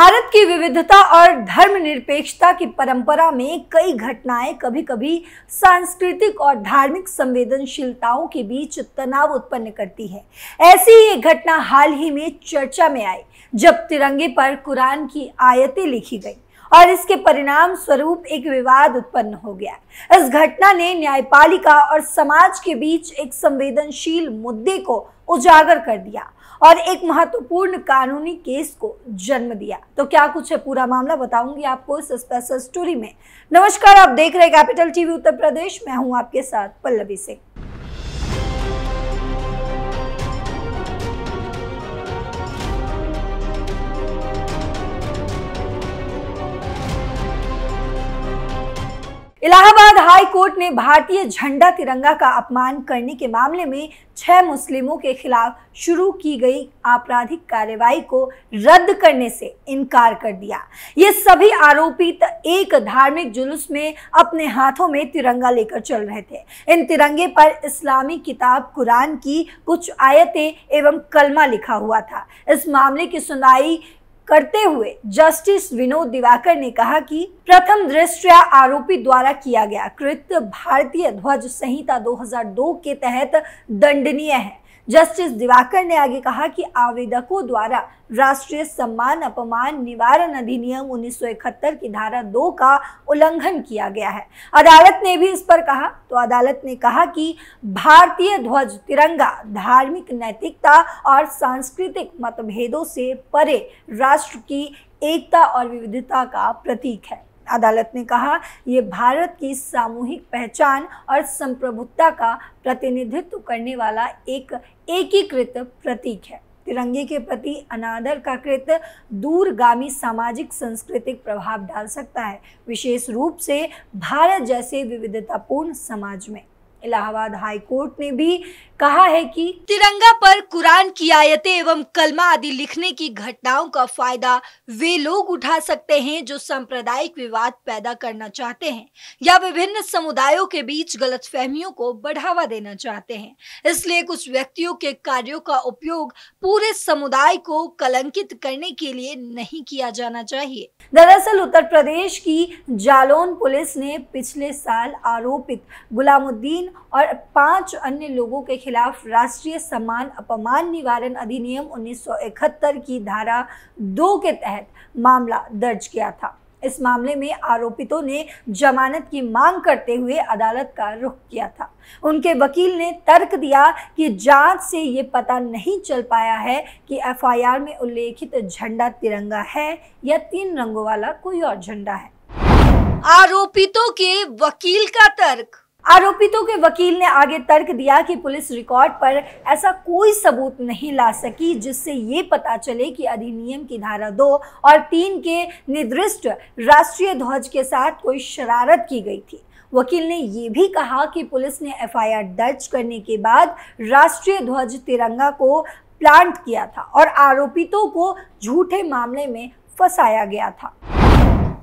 भारत की विविधता और धर्मनिरपेक्षता की परंपरा में कई घटनाएं कभी कभी सांस्कृतिक और धार्मिक संवेदनशीलताओं के बीच तनाव उत्पन्न करती है ऐसी ही एक घटना हाल ही में चर्चा में आई जब तिरंगे पर कुरान की आयतें लिखी गई और इसके परिणाम स्वरूप एक विवाद उत्पन्न हो गया इस घटना ने न्यायपालिका और समाज के बीच एक संवेदनशील मुद्दे को उजागर कर दिया और एक महत्वपूर्ण कानूनी केस को जन्म दिया तो क्या कुछ है पूरा मामला बताऊंगी आपको इस स्पेशल स्टोरी में नमस्कार आप देख रहे कैपिटल टीवी उत्तर प्रदेश मैं हूं आपके साथ पल्लवी सिंह इलाहाबाद हाई कोर्ट ने भारतीय झंडा तिरंगा का अपमान करने के मामले में छह मुस्लिमों के खिलाफ शुरू की गई आपराधिक कार्रवाई को रद्द करने से इनकार कर दिया ये सभी आरोपी एक धार्मिक जुलूस में अपने हाथों में तिरंगा लेकर चल रहे थे इन तिरंगे पर इस्लामी किताब कुरान की कुछ आयतें एवं कलमा लिखा हुआ था इस मामले की सुनवाई करते हुए जस्टिस विनोद दिवाकर ने कहा कि प्रथम दृष्टया आरोपी द्वारा किया गया कृत्य भारतीय ध्वज संहिता 2002 के तहत दंडनीय है जस्टिस दिवाकर ने आगे कहा कि आवेदकों द्वारा राष्ट्रीय सम्मान अपमान निवारण अधिनियम 1971 की धारा दो का उल्लंघन किया गया है अदालत ने भी इस पर कहा तो अदालत ने कहा कि भारतीय ध्वज तिरंगा धार्मिक नैतिकता और सांस्कृतिक मतभेदों से परे राष्ट्र की एकता और विविधता का प्रतीक है अदालत ने कहा ये भारत की सामूहिक पहचान और संप्रभुता का प्रतिनिधित्व करने वाला एक एकीकृत प्रतीक है तिरंगे के प्रति अनादर का कृत दूरगामी सामाजिक सांस्कृतिक प्रभाव डाल सकता है विशेष रूप से भारत जैसे विविधतापूर्ण समाज में इलाहाबाद हाई कोर्ट ने भी कहा है कि तिरंगा पर कुरान की आयतें एवं कलमा आदि लिखने की घटनाओं का फायदा वे लोग उठा सकते हैं जो सांप्रदायिक विवाद पैदा करना चाहते हैं या विभिन्न समुदायों के बीच गलतफहमियों को बढ़ावा देना चाहते हैं इसलिए कुछ व्यक्तियों के कार्यों का उपयोग पूरे समुदाय को कलंकित करने के लिए नहीं किया जाना चाहिए दरअसल उत्तर प्रदेश की जालौन पुलिस ने पिछले साल आरोपित गुलामुद्दीन और पांच अन्य लोगों के खिलाफ राष्ट्रीय सम्मान अपमान निवारण अधिनियम 1971 की धारा 2 के तहत मामला दर्ज किया था इस मामले में आरोपितों ने जमानत की मांग करते हुए अदालत का रुख किया था उनके वकील ने तर्क दिया कि जांच से ये पता नहीं चल पाया है कि एफआईआर में उल्लेखित झंडा तिरंगा है या तीन रंगों वाला कोई और झंडा है आरोपितों के वकील का तर्क आरोपितों के वकील ने आगे तर्क दिया कि पुलिस रिकॉर्ड पर ऐसा कोई सबूत नहीं ला सकी जिससे ये पता चले कि अधिनियम की धारा दो और तीन के निर्दिष्ट राष्ट्रीय ध्वज के साथ कोई शरारत की गई थी वकील ने ये भी कहा कि पुलिस ने एफआईआर दर्ज करने के बाद राष्ट्रीय ध्वज तिरंगा को प्लांट किया था और आरोपितों को झूठे मामले में फंसाया गया था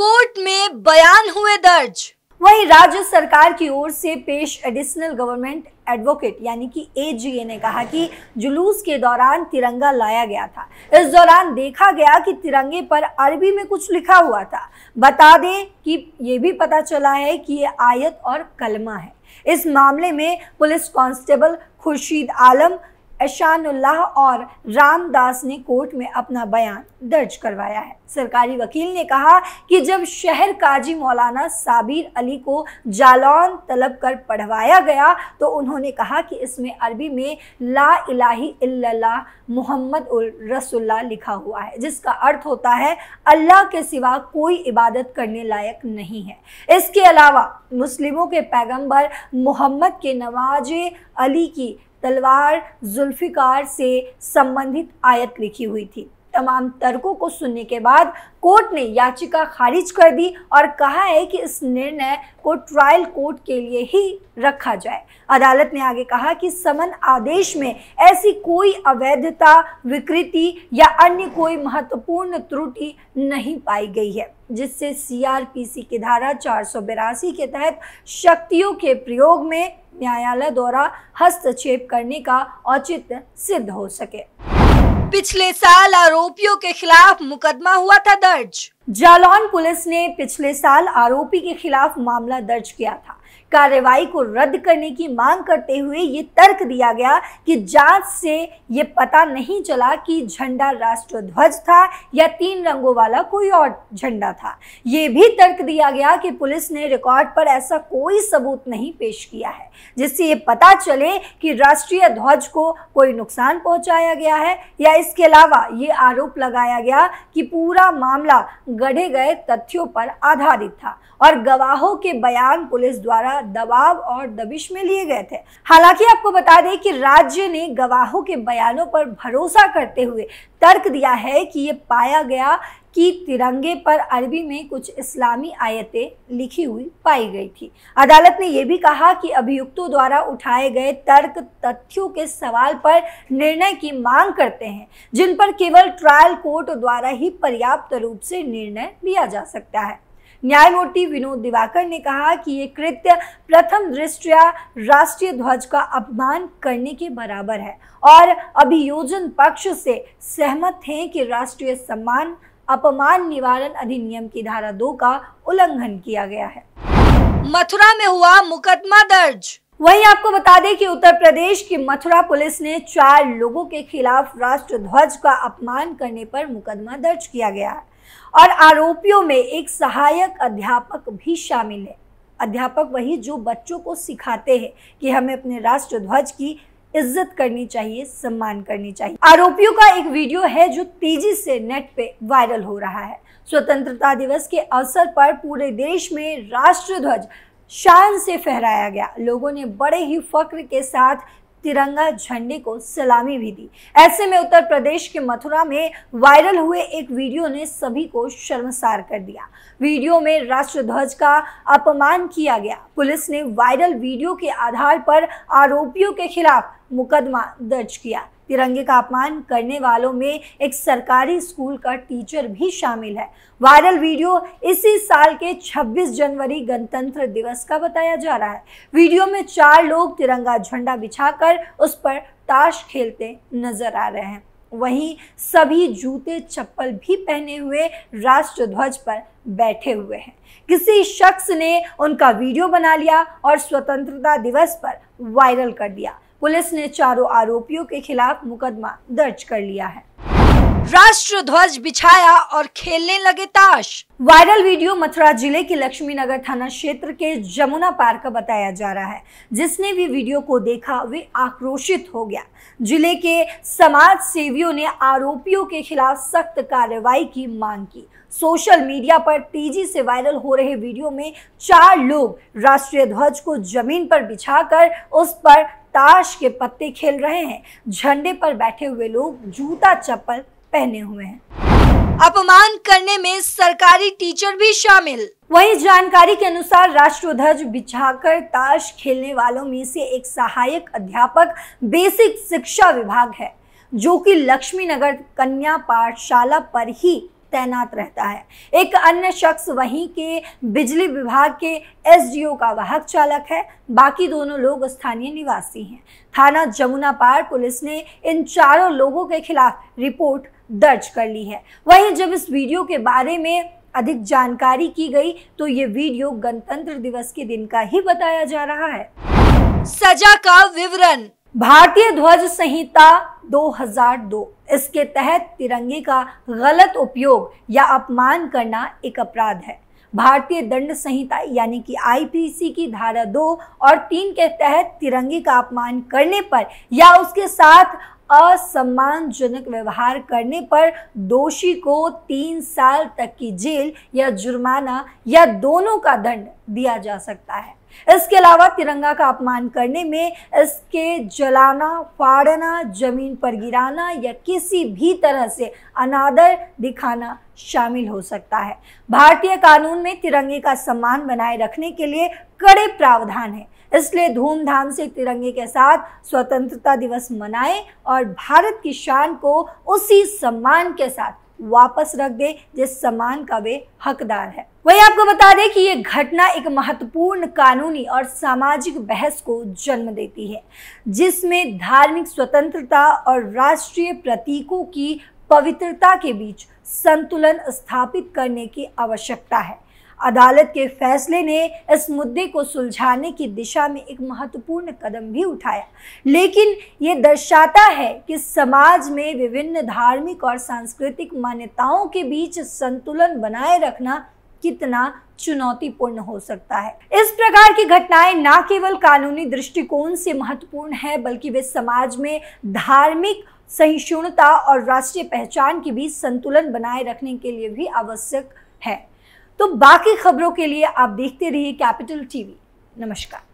कोर्ट में बयान हुए दर्ज वहीं राज्य सरकार की ओर से पेश एडिशनल गवर्नमेंट एडवोकेट यानी कि एजीए ने कहा कि जुलूस के दौरान तिरंगा लाया गया था इस दौरान देखा गया कि तिरंगे पर अरबी में कुछ लिखा हुआ था बता दें कि ये भी पता चला है कि ये आयत और कलमा है इस मामले में पुलिस कांस्टेबल खुर्शीद आलम एशानुल्लाह और रामदास ने कोर्ट में अपना बयान दर्ज करवाया है सरकारी वकील ने कहा कि जब शहर काजी मौलाना साबिर अली को जालौन तलब कर पढ़वाया गया तो उन्होंने कहा कि इसमें अरबी में ला इलाही इल्लल्लाह मोहम्मद उल रसुल्ला लिखा हुआ है जिसका अर्थ होता है अल्लाह के सिवा कोई इबादत करने लायक नहीं है इसके अलावा मुस्लिमों के पैगंबर मोहम्मद के नवाज अली की तलवार जुल्फिकार से संबंधित आयत लिखी हुई थी तमाम तर्कों को सुनने के बाद कोर्ट ने याचिका खारिज कर दी और कहा है कि इस निर्णय को ट्रायल कोर्ट के लिए ही रखा जाए अदालत ने आगे कहा कि समन आदेश में ऐसी कोई अवैधता विकृति या अन्य कोई महत्वपूर्ण त्रुटि नहीं पाई गई है जिससे सीआरपीसी की धारा चार के तहत शक्तियों के प्रयोग में न्यायालय द्वारा हस्तक्षेप करने का औचित्य सिद्ध हो सके पिछले साल आरोपियों के खिलाफ मुकदमा हुआ था दर्ज जालौन पुलिस ने पिछले साल आरोपी के खिलाफ मामला दर्ज किया था कार्रवाई को रद्द करने की मांग करते हुए ये तर्क दिया गया कि जांच से ये पता नहीं चला कि झंडा राष्ट्र ध्वज था या तीन रंगों वाला कोई और झंडा था ये भी तर्क दिया गया कि पुलिस ने रिकॉर्ड पर ऐसा कोई सबूत नहीं पेश किया है जिससे ये पता चले कि राष्ट्रीय ध्वज को कोई नुकसान पहुंचाया गया है या इसके अलावा ये आरोप लगाया गया कि पूरा मामला गढ़े गए तथ्यों पर आधारित था और गवाहों के बयान पुलिस द्वारा दबाव और दबिश में लिए गए थे हालांकि आपको बता दें कि राज्य ने गवाहों के बयानों पर भरोसा करते हुए तर्क दिया है कि ये पाया गया कि तिरंगे पर अरबी में कुछ इस्लामी आयतें लिखी हुई पाई गई थी अदालत ने यह भी कहा कि अभियुक्तों द्वारा उठाए गए तर्क तथ्यों के सवाल पर निर्णय की मांग करते हैं जिन पर केवल ट्रायल कोर्ट द्वारा ही पर्याप्त रूप से निर्णय लिया जा सकता है न्यायमूर्ति विनोद दिवाकर ने कहा कि ये कृत्य प्रथम दृष्टया राष्ट्रीय ध्वज का अपमान करने के बराबर है और अभियोजन पक्ष से सहमत हैं कि राष्ट्रीय सम्मान अपमान निवारण अधिनियम की धारा दो का उल्लंघन किया गया है मथुरा में हुआ मुकदमा दर्ज वहीं आपको बता दें कि उत्तर प्रदेश की मथुरा पुलिस ने चार लोगों के खिलाफ राष्ट्र ध्वज का अपमान करने पर मुकदमा दर्ज किया गया है और आरोपियों में एक सहायक अध्यापक भी शामिल है अध्यापक वही जो बच्चों को सिखाते हैं कि हमें अपने राष्ट्र ध्वज की इज्जत करनी चाहिए सम्मान करनी चाहिए आरोपियों का एक वीडियो है जो तेजी से नेट पे वायरल हो रहा है स्वतंत्रता दिवस के अवसर पर पूरे देश में राष्ट्र ध्वज शान से फहराया गया लोगों ने बड़े ही फक्र के साथ तिरंगा झंडे को सलामी भी दी ऐसे में उत्तर प्रदेश के मथुरा में वायरल हुए एक वीडियो ने सभी को शर्मसार कर दिया वीडियो में राष्ट्रध्वज का अपमान किया गया पुलिस ने वायरल वीडियो के आधार पर आरोपियों के खिलाफ मुकदमा दर्ज किया तिरंगे का अपमान करने वालों में एक सरकारी स्कूल का टीचर भी शामिल है वायरल वीडियो इसी साल के 26 जनवरी गणतंत्र दिवस का बताया जा रहा है वीडियो में चार लोग तिरंगा झंडा बिछाकर उस पर ताश खेलते नजर आ रहे हैं वहीं सभी जूते चप्पल भी पहने हुए राष्ट्र ध्वज पर बैठे हुए हैं किसी शख्स ने उनका वीडियो बना लिया और स्वतंत्रता दिवस पर वायरल कर दिया पुलिस ने चारों आरोपियों के खिलाफ मुकदमा दर्ज कर लिया है राष्ट्र ध्वज बिछाया और खेलने लगे ताश वायरल वीडियो मथुरा जिले के लक्ष्मीनगर थाना क्षेत्र के जमुना पार्क का बताया जा रहा है जिसने भी वीडियो को देखा वे आक्रोशित हो गया जिले के समाज सेवियों ने आरोपियों के खिलाफ सख्त कार्रवाई की मांग की सोशल मीडिया पर तेजी से वायरल हो रहे वीडियो में चार लोग राष्ट्रीय ध्वज को जमीन पर बिछाकर उस पर ताश के पत्ते खेल रहे हैं झंडे पर बैठे हुए लोग जूता चप्पल पहने हुए हैं अपमान करने में सरकारी टीचर भी शामिल वहीं जानकारी के अनुसार राष्ट्र ध्वज बिछाकर ताश खेलने वालों में से एक सहायक अध्यापक बेसिक शिक्षा विभाग है जो कि नगर कन्या पाठशाला पर ही तैनात रहता है एक अन्य शख्स वहीं के बिजली विभाग के एसडीओ का वाहक चालक है बाकी दोनों लोग स्थानीय निवासी हैं थाना जमुना पार पुलिस ने इन चारों लोगों के खिलाफ रिपोर्ट दर्ज कर ली है वहीं जब इस वीडियो के बारे में अधिक जानकारी की गई तो ये वीडियो गणतंत्र दिवस के दिन का ही बताया जा रहा है सजा का विवरण भारतीय ध्वज संहिता 2002 इसके तहत तिरंगे का गलत उपयोग या अपमान करना एक अपराध है भारतीय दंड संहिता यानी कि आईपीसी की धारा दो और तीन के तहत तिरंगे का अपमान करने पर या उसके साथ असम्मानजनक व्यवहार करने पर दोषी को तीन साल तक की जेल या जुर्माना या दोनों का दंड दिया जा सकता है इसके अलावा तिरंगा का अपमान करने में इसके जलाना फाड़ना जमीन पर गिराना या किसी भी तरह से अनादर दिखाना शामिल हो सकता है भारतीय कानून में तिरंगे का सम्मान बनाए रखने के लिए कड़े प्रावधान है इसलिए धूमधाम से तिरंगे के साथ स्वतंत्रता दिवस मनाएं और भारत की शान को उसी सम्मान के साथ वापस रख दे जिस सामान का वे हकदार है वही आपको बता दें कि ये घटना एक महत्वपूर्ण कानूनी और सामाजिक बहस को जन्म देती है जिसमें धार्मिक स्वतंत्रता और राष्ट्रीय प्रतीकों की पवित्रता के बीच संतुलन स्थापित करने की आवश्यकता है अदालत के फैसले ने इस मुद्दे को सुलझाने की दिशा में एक महत्वपूर्ण कदम भी उठाया लेकिन ये दर्शाता है कि समाज में विभिन्न धार्मिक और सांस्कृतिक मान्यताओं के बीच संतुलन बनाए रखना कितना चुनौतीपूर्ण हो सकता है इस प्रकार की घटनाएं न केवल कानूनी दृष्टिकोण से महत्वपूर्ण है बल्कि वे समाज में धार्मिक सहिष्णुता और राष्ट्रीय पहचान के बीच संतुलन बनाए रखने के लिए भी आवश्यक है तो बाकी खबरों के लिए आप देखते रहिए कैपिटल टीवी नमस्कार